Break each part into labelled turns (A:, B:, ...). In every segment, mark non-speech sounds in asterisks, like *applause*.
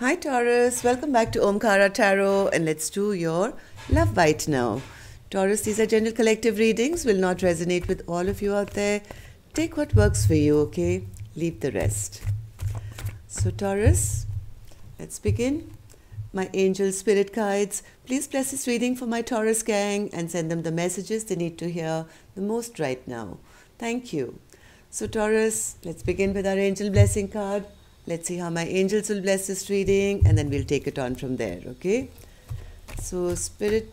A: Hi Taurus, welcome back to Omkara Tarot and let's do your love bite now. Taurus, these are general collective readings, will not resonate with all of you out there. Take what works for you, okay? Leave the rest. So Taurus, let's begin. My angel spirit guides, please bless this reading for my Taurus gang and send them the messages they need to hear the most right now. Thank you. So Taurus, let's begin with our angel blessing card. Let's see how my angels will bless this reading and then we'll take it on from there, okay? So, Spirit,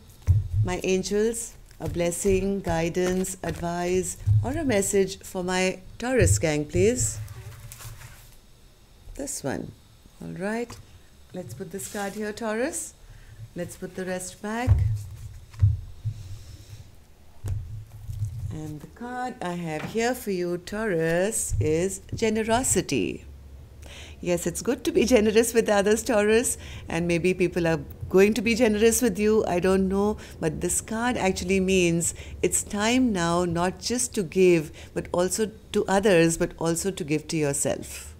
A: my angels, a blessing, guidance, advice, or a message for my Taurus gang, please. This one. All right. Let's put this card here, Taurus. Let's put the rest back. And the card I have here for you, Taurus, is generosity yes, it's good to be generous with others, Taurus, and maybe people are going to be generous with you. I don't know. But this card actually means it's time now not just to give, but also to others, but also to give to yourself.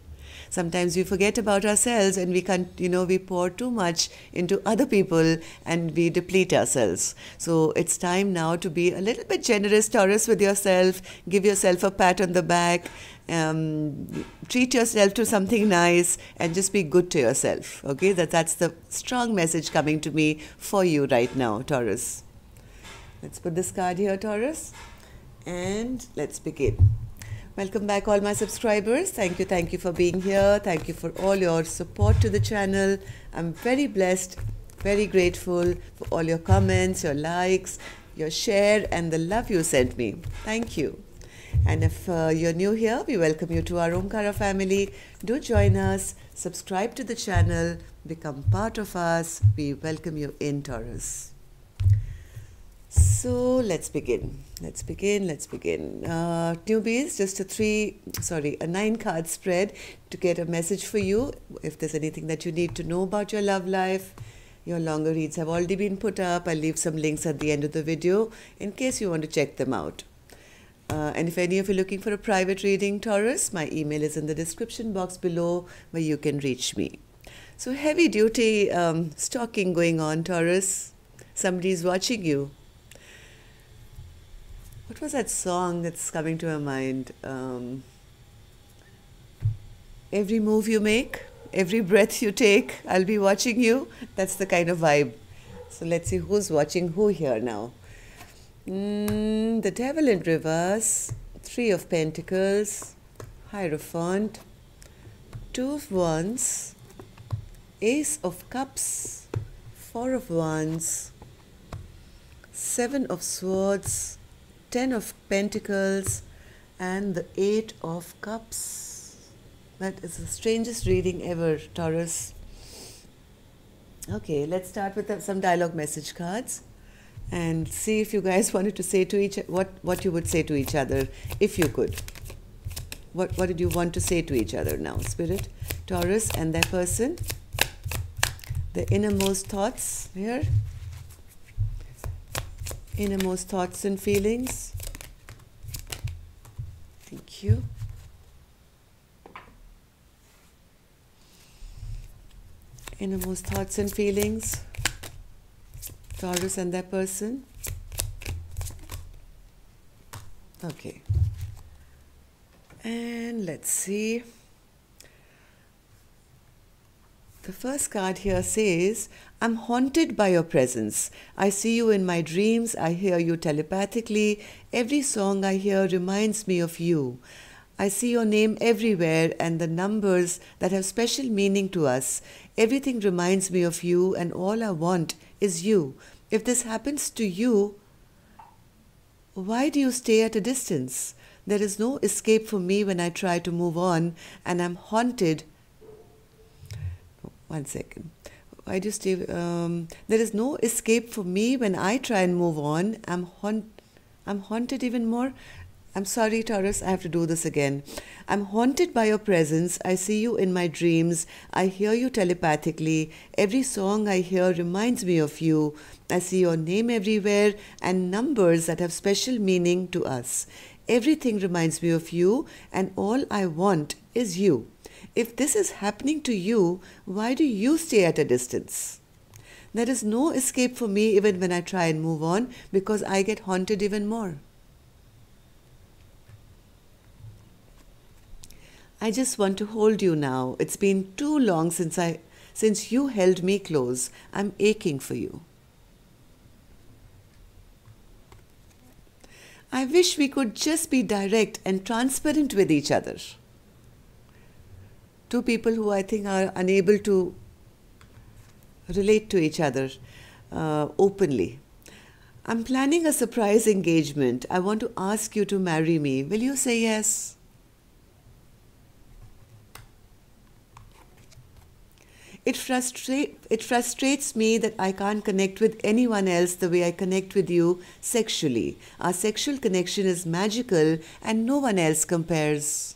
A: Sometimes we forget about ourselves and we can you know we pour too much into other people and we deplete ourselves. So it's time now to be a little bit generous, Taurus, with yourself. Give yourself a pat on the back um, treat yourself to something nice and just be good to yourself. Okay, that that's the strong message coming to me for you right now, Taurus. Let's put this card here, Taurus, and let's begin. Welcome back, all my subscribers. Thank you, thank you for being here. Thank you for all your support to the channel. I'm very blessed, very grateful for all your comments, your likes, your share, and the love you sent me. Thank you. And if uh, you're new here, we welcome you to our Omkara family. Do join us, subscribe to the channel, become part of us. We welcome you in Taurus. So let's begin. Let's begin. Let's begin. Uh, newbies, just a three, sorry, a nine card spread to get a message for you. If there's anything that you need to know about your love life, your longer reads have already been put up. I'll leave some links at the end of the video in case you want to check them out. Uh, and if any of you are looking for a private reading, Taurus, my email is in the description box below where you can reach me. So, heavy duty um, stalking going on, Taurus. Somebody's watching you. What was that song that's coming to my mind? Um, every move you make, every breath you take, I'll be watching you. That's the kind of vibe. So, let's see who's watching who here now. Mm, the Devil in Reverse, Three of Pentacles, Hierophant, Two of Wands, Ace of Cups, Four of Wands, Seven of Swords, Ten of Pentacles, and the Eight of Cups. That is the strangest reading ever, Taurus. Okay, let's start with some dialogue message cards and see if you guys *laughs* wanted to say to each what what you would say to each other if you could. What what did you want to say to each other now, Spirit, Taurus, and that person? The innermost thoughts here. Innermost thoughts and feelings. Thank you. Innermost thoughts and feelings. Saurus and that person? Okay. And let's see. The first card here says, I'm haunted by your presence. I see you in my dreams. I hear you telepathically. Every song I hear reminds me of you. I see your name everywhere and the numbers that have special meaning to us. Everything reminds me of you, and all I want is you. If this happens to you, why do you stay at a distance? There is no escape for me when I try to move on and I'm haunted. One second. Why do you stay? Um, there is no escape for me when I try and move on. I'm haunt. I'm haunted even more. I'm sorry, Taurus, I have to do this again. I'm haunted by your presence. I see you in my dreams. I hear you telepathically. Every song I hear reminds me of you. I see your name everywhere and numbers that have special meaning to us. Everything reminds me of you, and all I want is you. If this is happening to you, why do you stay at a distance? There is no escape for me even when I try and move on because I get haunted even more. I just want to hold you now. It's been too long since I since you held me close. I'm aching for you. I wish we could just be direct and transparent with each other. Two people who I think are unable to relate to each other uh, openly. I'm planning a surprise engagement. I want to ask you to marry me. Will you say yes? it, frustrate, it frustrates me that I can't connect with anyone else the way I connect with you sexually. Our sexual connection is magical and no one else compares.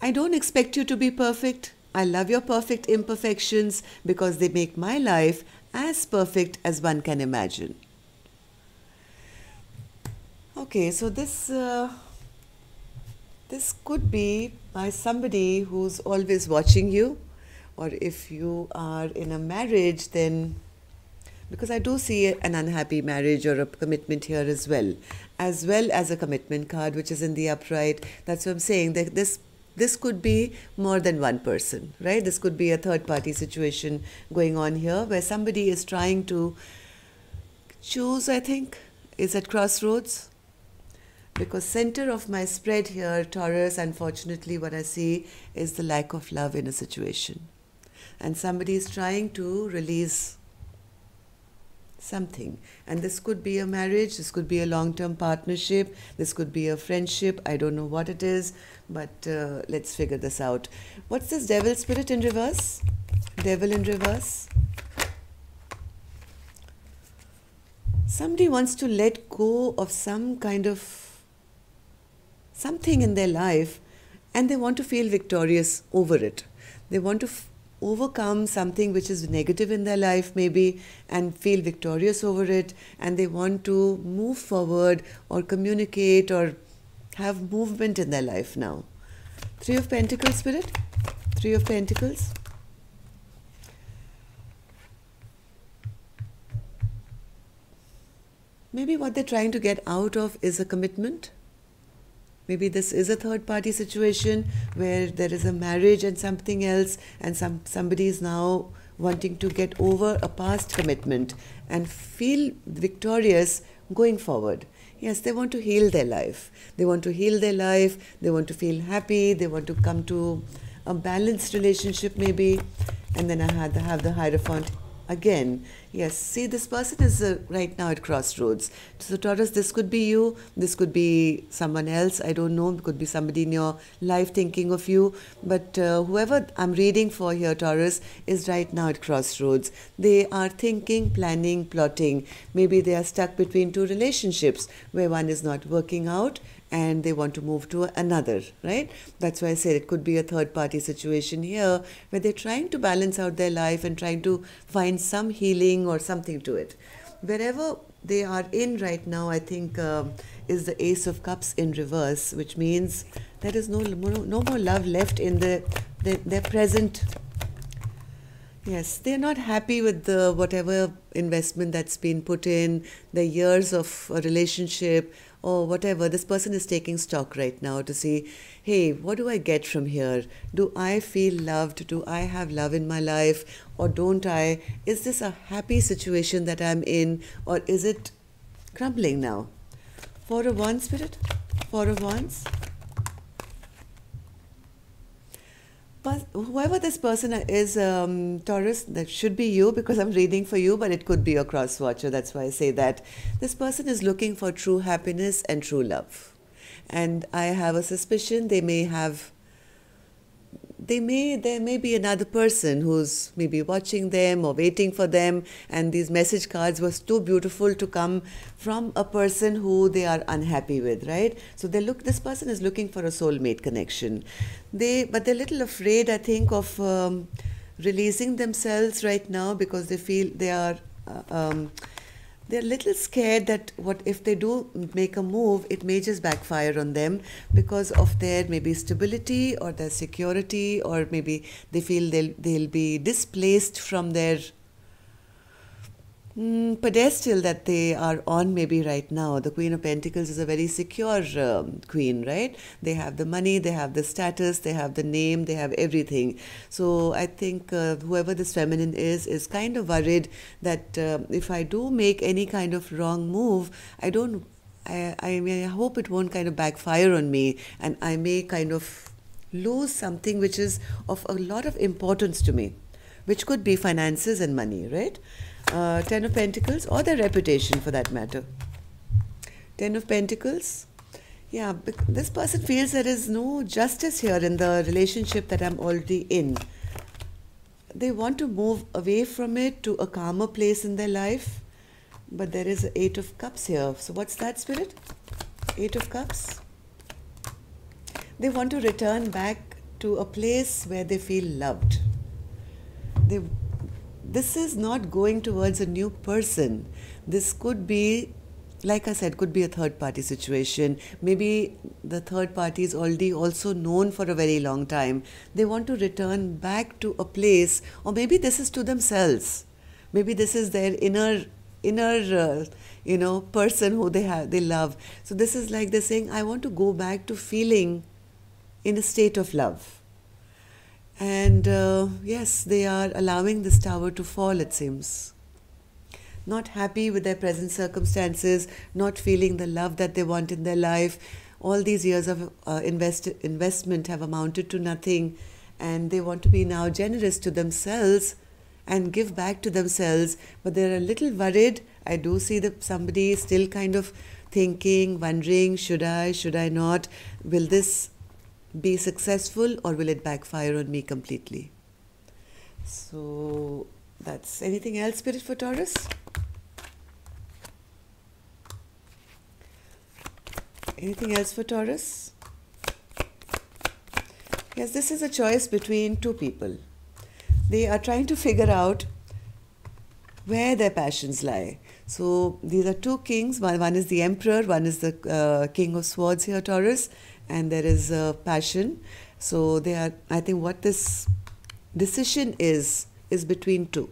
A: I don't expect you to be perfect. I love your perfect imperfections because they make my life as perfect as one can imagine. Okay, so this. Uh this could be by somebody who's always watching you, or if you are in a marriage, then because I do see an unhappy marriage or a commitment here as well, as well as a commitment card which is in the upright. That's what I'm saying. That this this could be more than one person, right? This could be a third party situation going on here where somebody is trying to choose. I think is at crossroads because center of my spread here, Taurus, unfortunately, what I see is the lack of love in a situation. And somebody is trying to release something. And this could be a marriage, this could be a long term partnership, this could be a friendship. I don't know what it is, but uh, let's figure this out. What's this devil spirit in reverse? Devil in reverse. Somebody wants to let go of some kind of something in their life and they want to feel victorious over it. They want to f- overcome something which is negative in their life, maybe, and feel victorious over it, and they want to move forward or communicate or have movement in their life now. Three of Pentacles, Spirit. Three of Pentacles. Maybe what they're trying to get out of is a commitment maybe this is a third party situation where there is a marriage and something else and some somebody is now wanting to get over a past commitment and feel victorious going forward yes they want to heal their life they want to heal their life they want to feel happy they want to come to a balanced relationship maybe and then i had to have the hierophant again yes see this person is uh, right now at crossroads so taurus this could be you this could be someone else i don't know it could be somebody in your life thinking of you but uh, whoever i'm reading for here taurus is right now at crossroads they are thinking planning plotting maybe they are stuck between two relationships where one is not working out and they want to move to another, right? That's why I said it could be a third party situation here where they're trying to balance out their life and trying to find some healing or something to it. Wherever they are in right now, I think, uh, is the Ace of Cups in reverse, which means there is no, no, no more love left in the, the, their present Yes, they're not happy with the whatever investment that's been put in, the years of a relationship or whatever. This person is taking stock right now to see, hey, what do I get from here? Do I feel loved? Do I have love in my life or don't I? Is this a happy situation that I'm in or is it crumbling now? Four of Wands, Spirit? Four of Wands? whoever this person is, um, Taurus, that should be you because I'm reading for you, but it could be a cross watcher. That's why I say that. This person is looking for true happiness and true love. And I have a suspicion they may have they may there may be another person who's maybe watching them or waiting for them and these message cards was too beautiful to come from a person who they are unhappy with right so they look this person is looking for a soulmate connection they but they're little afraid i think of um, releasing themselves right now because they feel they are uh, um, they're a little scared that what if they do make a move, it may just backfire on them because of their maybe stability or their security, or maybe they feel they'll they'll be displaced from their mm, pedestal that they are on maybe right now. The Queen of Pentacles is a very secure um, queen, right? They have the money, they have the status, they have the name, they have everything. So I think uh, whoever this feminine is is kind of worried that uh, if I do make any kind of wrong move, I don't. I, I, mean, I hope it won't kind of backfire on me, and I may kind of lose something which is of a lot of importance to me, which could be finances and money, right? uh, Ten of Pentacles or their reputation for that matter. Ten of Pentacles. Yeah, this person feels there is no justice here in the relationship that I'm already in. They want to move away from it to a calmer place in their life. But there is Eight of Cups here. So what's that, Spirit? Eight of Cups. They want to return back to a place where they feel loved. They this is not going towards a new person. This could be, like I said, could be a third party situation. Maybe the third party is already also known for a very long time. They want to return back to a place, or maybe this is to themselves. Maybe this is their inner inner uh, you know person who they have they love so this is like they're saying i want to go back to feeling in a state of love and uh, yes, they are allowing this tower to fall, it seems. Not happy with their present circumstances, not feeling the love that they want in their life. All these years of uh, invest investment have amounted to nothing, and they want to be now generous to themselves and give back to themselves, but they're a little worried. I do see that somebody is still kind of thinking, wondering, should I, should I not? Will this be successful or will it backfire on me completely? So that's anything else, Spirit for Taurus? Anything else for Taurus? Yes, this is a choice between two people. They are trying to figure out where their passions lie. So these are two kings. One, one is the emperor, one is the uh, king of swords here, Taurus and there is a passion. So they are, I think what this decision is, is between two.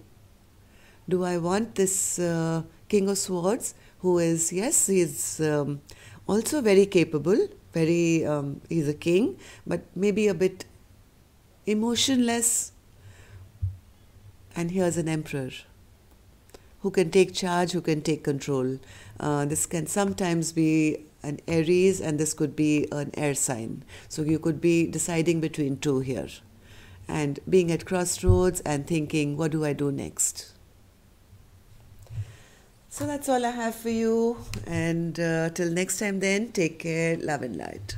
A: Do I want this uh, King of Swords, who is, yes, he's um, also very capable, very, um, he's a king, but maybe a bit emotionless. And here's an emperor who can take charge, who can take control. Uh, this can sometimes be an Aries and this could be an air sign. So you could be deciding between two here and being at crossroads and thinking, what do I do next? So that's all I have for you. And uh, till next time, then, take care, love and light.